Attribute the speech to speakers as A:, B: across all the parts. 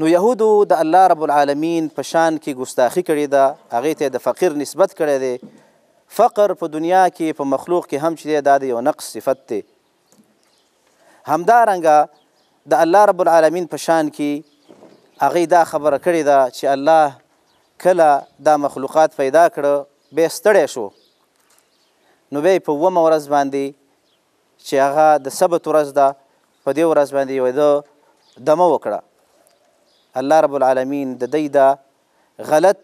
A: نو يهودو د الله رب العالمین په شان کې ګستاخی کړې ده هغه ته د فقیر نسبت کړی دی فقر په دنیا کې په مخلوق کې هم چې دا د یو نقص صفت دی همدارنګه د الله رب العالمین په شان کې هغه دا خبره کړې ده چې الله کله دا مخلوقات پیدا کړ به ستړی شو نو به په ومه ورځ باندې چې هغه د سبت ورځ ده په دې ورځ باندې یو د دمه وکړه الله رب العالمين د دې دا غلط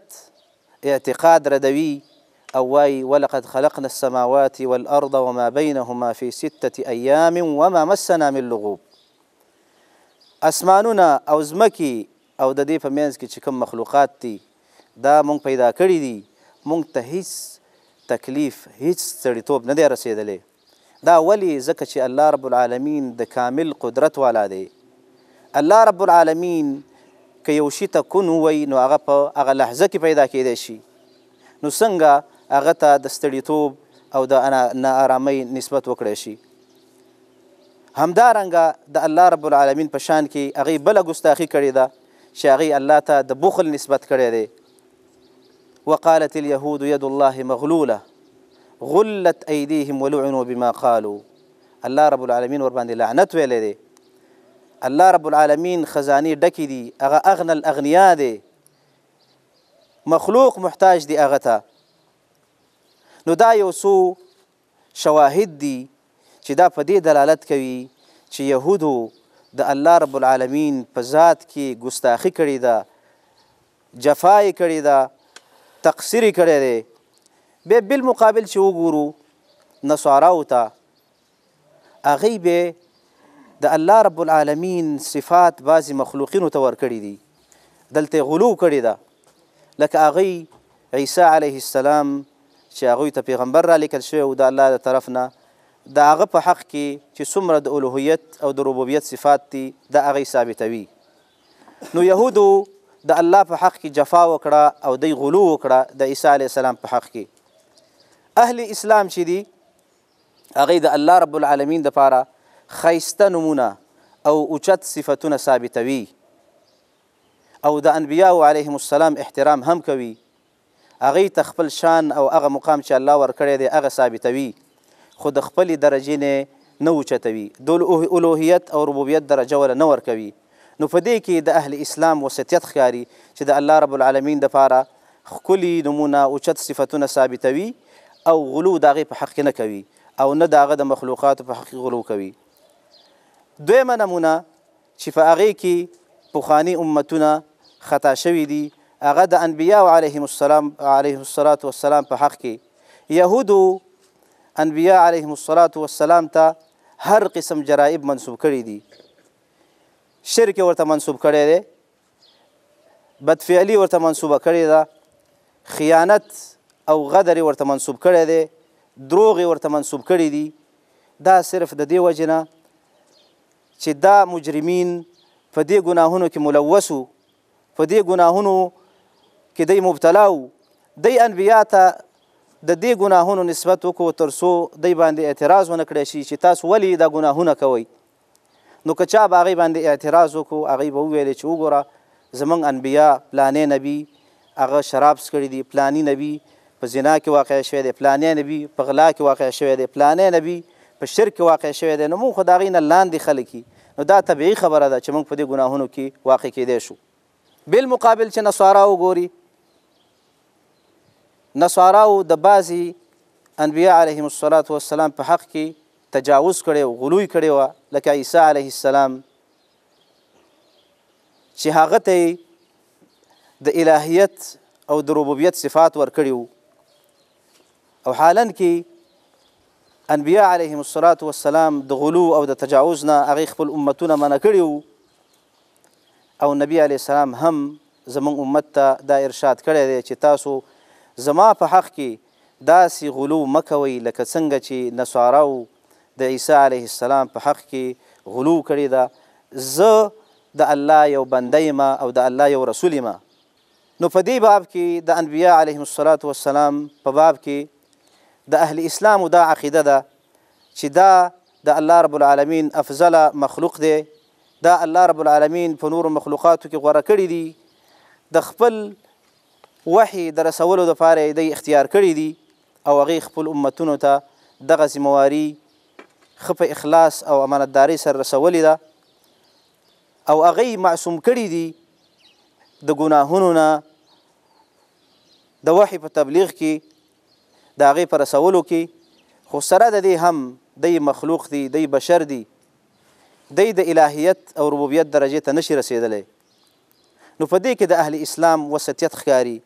A: اعتقاد ردوي او واي ولقد خلقنا السماوات والارض وما بينهما في سته ايام وما مسنا من لغوب أسماننا او زمكي او د دې په منځ کې چې کوم مخلوقات دي دا مونږ پیدا کړی دي مونږ ته هیڅ تکلیف هیڅ سړیتوب نه دی رسیدلې دا ولی ځکه چې الله رب العالمین د کامل قدرت والا دی الله رب العالمین که یو شي ته کون ووایي نو هغه په هغه لحظه کې پیدا کیدای شي نو څنګه هغه ته د ستړیتوب او د ناارامۍ نسبت وکړی شي همدارنګه د الله رب العالمین په شان کې هغې بله ګستاخي کړې ده چې هغې الله ته د بخل نسبت کړی دی وقالت اليهود ید الله مغلوله غلت ایدیهم ولعنوا بما قالوا الله رب العالمین ور باندې لعنت ویلی دی الله رب العالمین خزانی ډکې دي هغه اغنى الاغنیا دي مخلوق محتاج دي هغه ته نو دا یو سو شواهد دي چې دا په دې دلالت کوي چې يهودو د الله رب العالمین په ذات کې ګستاخی کړې ده جفای کړې ده تقصیر کړې ده به بالمقابل چې وګورو نصاراو ته هغه به د الله رب العالمین صفات بعضی مخلوقینو ته ورکړي دي دلته غلو کړي ده لکه هغه عیسی علیه السلام چې هغه ته پیغمبر را لیکل شوی او د الله د طرف نه د هغه په حق کې چې څومره د الوهیت او د ربوبیت صفات دي د هغه ثابتوي نو يهودو د الله په حق کې جفا وکړه او دی غلو وکړه د عیسی علیه السلام په حق کې اهل اسلام چې دي هغه د الله رب العالمین د پاره خیسته نمونه او اوچت صفتونه ثابتوي او د انبیاو علیهم السلام احترام هم کوي هغې ته خپل شان او هغه مقام چې الله ورکړی دی هغه ثابتوي خو د خپلې درجې نه نه اوچتوي د الوهیت او ربوبیت درجه وله نه ورکوي نو په دې کې د اهل اسلام وسطیت ښکاري چې د الله رب العالمین دپاره ښکلي نمونه اوچت صفتونه ثابتوي او غلو د هغې په حق کې نه کوي او نه د هغه د مخلوقاتو په حق غلو کوي دویمه نمونه چې په هغې کې پخواني امتونه خطا شوي دي هغه د انبیاو علیهم السلام علیهم الصلات والسلام په حق کې یهودو انبیا علیهم الصلات والسلام ته هر قسم جرائب منسوب کړي دي شرک ورته منسوب کړي دي بدفعلی ورته منسوبه کړي ده خیانت او غدر ورته منسوب کړي دي دروغ ورته منسوب کړي دي دا صرف د دې وجنه چې دا مجرمین په دې ګناهونو کې ملوثو په دې ګناهونو کې دی مبتلا وو دی انبیا ته د دې ګناهونو نسبت وکړو تر څو دی باندې اعتراض ونه کړی شي چې تاسو ولې دا ګناهونه کوئ نو که چا به هغې باندې اعتراض وکړو هغې به وویلې چې وګوره زموږ انبیا پلانې نبی هغه شراب څکړي دي پلانی نبی په زنا کې واقع شوی دی پلانی نبی په غلا کې واقع شوی دی پلانی نبی په شرک واقع شوی دی نو موږ خو د هغې نه لاندې خلک نو دا طبیعي خبره ده چې موږ په دې ګناهونو کې واقع کیدی شو بالمقابل چې نصارا وګوري نصارا د بعضي انبیاء علیهم الصلاۃ والسلام په حق کې تجاوز کړي او غلوی کړي وا لکه عیسی علیه السلام چې هغه ته د الهیت او د ربوبیت صفات ورکړي او حالن کې انبیا علیهم الصلاۃ والسلام د غلو او د تجاوز نه هغه خپل امتونه منع کړي او نبی علی السلام هم زمون امت ته دا ارشاد کړی دی چې تاسو زما په حق کې داسې غلو مکوي لکه څنګه چې نصاراو د عیسی علیه السلام په حق کې غلو کړی دا زه د الله یو بنده ما او د الله یو رسول ما نو په دې باب کې د انبیا علیهم الصلاۃ والسلام په باب کې د اهل اسلام دا عقیده ده چې دا د الله رب العالمین افضل مخلوق دی دا الله رب العالمین په نور مخلوقاتو کې غوړه کړی دی د خپل وحي در رسولو د فارې د اختیار کړی دی او هغه خپل امتونو ته دغه ځمواري خپه اخلاص او امانتداري سره رسولې ده او هغه معصوم کړی دی د ګناهونو نه د وحي په تبلیغ کې د هغې په رسولو کې خو سره د دې هم دی مخلوق دی دی بشر دی دی د الهیت او ربوبیت درجې ته نشي رسیدلی نو په دې کې د اهل اسلام وسطیت ښکاري